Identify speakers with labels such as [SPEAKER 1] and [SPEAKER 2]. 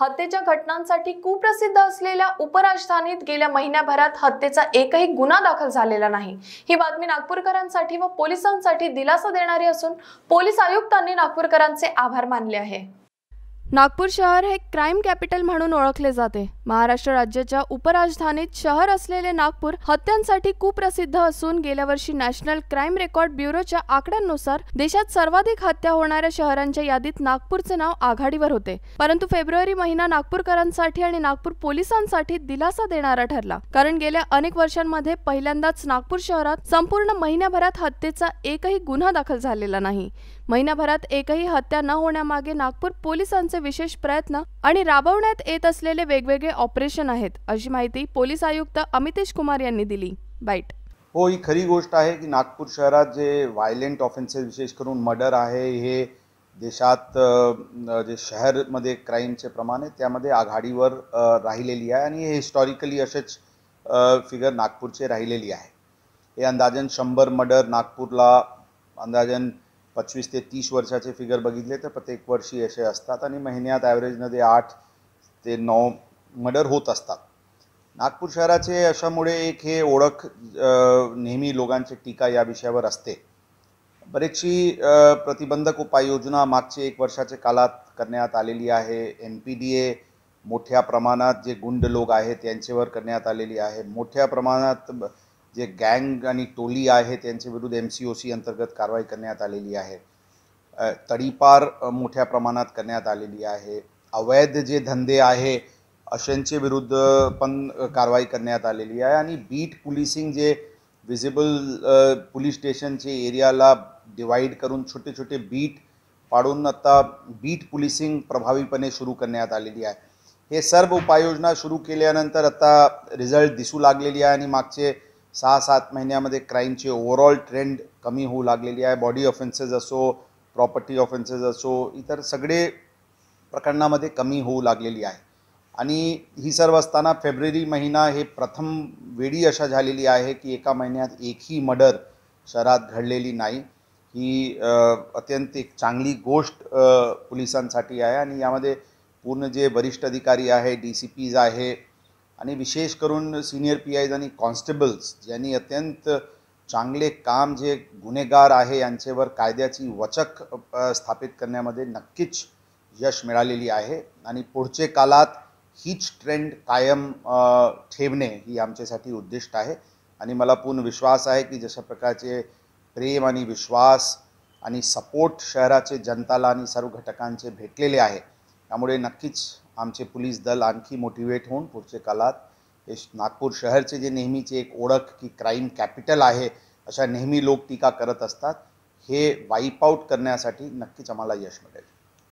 [SPEAKER 1] हत्येच्या घटनांसाठी कुप्रसिद्ध असलेल्या उपराजधानीत गेल्या महिन्याभरात हत्येचा एकही गुन्हा दाखल झालेला नाही ही बातमी नागपूरकरांसाठी व पोलिसांसाठी दिलासा देणारी असून पोलीस आयुक्तांनी नागपूरकरांचे आभार मानले आहे नागपूर शहर हे क्राईम कॅपिटल म्हणून ओळखले जाते महाराष्ट्र राज्याच्या उपराजधानीत शहर असलेले नागपूर हत्यांसाठी कुप्रसिद्ध असून गेल्या वर्षी नॅशनल क्राईम रेकॉर्ड ब्युरोच्या आकड्यांनुसार देशात सर्वाधिक हत्या होणाऱ्या शहरांच्या यादीत नागपूरचे नाव आघाडीवर होते परंतु फेब्रुवारी महिना नागपूरकरांसाठी आणि नागपूर पोलिसांसाठी दिलासा देणारा ठरला कारण गेल्या अनेक वर्षांमध्ये पहिल्यांदाच नागपूर शहरात संपूर्ण महिन्याभरात हत्येचा एकही गुन्हा दाखल झालेला नाही महिनाभरात एकही हत्या न होण्यामागे नागपूर पोलिसांचे विशेष प्रयत्न आणि राबवण्यात येत असलेले वेगवेगळे ऑपरेशन आहेत अशी माहिती पोलीस आयुक्त अमितेश कुमार यांनी दिली बाईट
[SPEAKER 2] हो ही खरी गोष्ट आहे की नागपूर शहरात जे व्हायलेंट ऑफेन्सेस विशेष करून मर्डर आहे हे देशात जे शहरमध्ये क्राईमचे प्रमाण आहे त्यामध्ये आघाडीवर राहिलेली आहे आणि हे हिस्टॉरिकली असेच फिगर नागपूरचे राहिलेली आहे हे अंदाजन शंभर मर्डर नागपूरला अंदाजन पंचवीस ते तीस वर्षाचे फिगर बघितले तर प्रत्येक वर्षी असे असतात आणि महिन्यात ॲव्हरेजमध्ये आठ ते नऊ मर्डर होत असतात नागपूर शहराचे अशामुळे एक हे ओळख नेहमी लोकांची टीका या विषयावर असते बरेचशी प्रतिबंधक उपाययोजना मागचे एक वर्षाच्या कालात करण्यात आलेली आहे एम पी डी ए मोठ्या प्रमाणात जे गुंड लोक आहेत त्यांच्यावर करण्यात आलेली आहे मोठ्या प्रमाणात जे गँग आणि टोली आहे विरुद्ध एम सी ओ सी अंतर्गत कारवाई करण्यात आलेली आहे तडीपार मोठ्या प्रमाणात करण्यात आलेली आहे अवैध जे धंदे आहे अशांचे विरुद्ध पण कारवाई करण्यात आलेली आहे आणि बीट पुलिसिंग जे विजिबल पोलीस स्टेशनचे एरियाला डिवाईड करून छोटे छोटे बीट पाडून आता बीट पुलिसिंग प्रभावीपणे सुरू करण्यात आलेली आहे हे सर्व उपाययोजना सुरू केल्यानंतर आता रिझल्ट दिसू लागलेली आहे आणि मागचे सहा सात महिन्यामध्ये क्राईमची ओव्हरऑल ट्रेंड कमी होऊ लागलेली आहे बॉडी ऑफेन्सेस असो प्रॉपर्टी ऑफेन्सेस असो इतर सगळे प्रकरणामध्ये कमी होऊ लागलेली आहे आणि ही सर्व असताना फेब्रुवारी महिना हे प्रथम वेळी अशा झालेली आहे की एका महिन्यात एकही मर्डर शहरात घडलेली नाही ही अत्यंत एक चांगली गोष्ट पोलिसांसाठी आहे आणि यामध्ये पूर्ण जे वरिष्ठ अधिकारी आहे डी सी पीज आहे आणि विशेष करून सिनियर पी आयज आणि कॉन्स्टेबल्स ज्यांनी अत्यंत चांगले काम जे गुन्हेगार आहे यांचेवर कायद्याची वचक स्थापित करण्यामध्ये नक्कीच यश मिळालेली आहे आणि पुढचे कालात हीच ट्रेंड कायम ठेवणे ही आमच्यासाठी उद्दिष्ट आहे आणि मला पूर्ण विश्वास आहे की जशा प्रकारचे प्रेम आणि विश्वास आणि सपोर्ट शहराचे जनताला आणि सर्व घटकांचे भेटलेले आहे त्यामुळे नक्कीच आमचे पोलीस दल आणखी मोटिवेट होऊन पुढच्या काळात हे नागपूर शहरचे जे नेहमीचे एक ओळख की क्राईम कॅपिटल आहे अशा नेहमी लोक टीका करत असतात हे वाईप आऊट करण्यासाठी नक्कीच आम्हाला यश मिळेल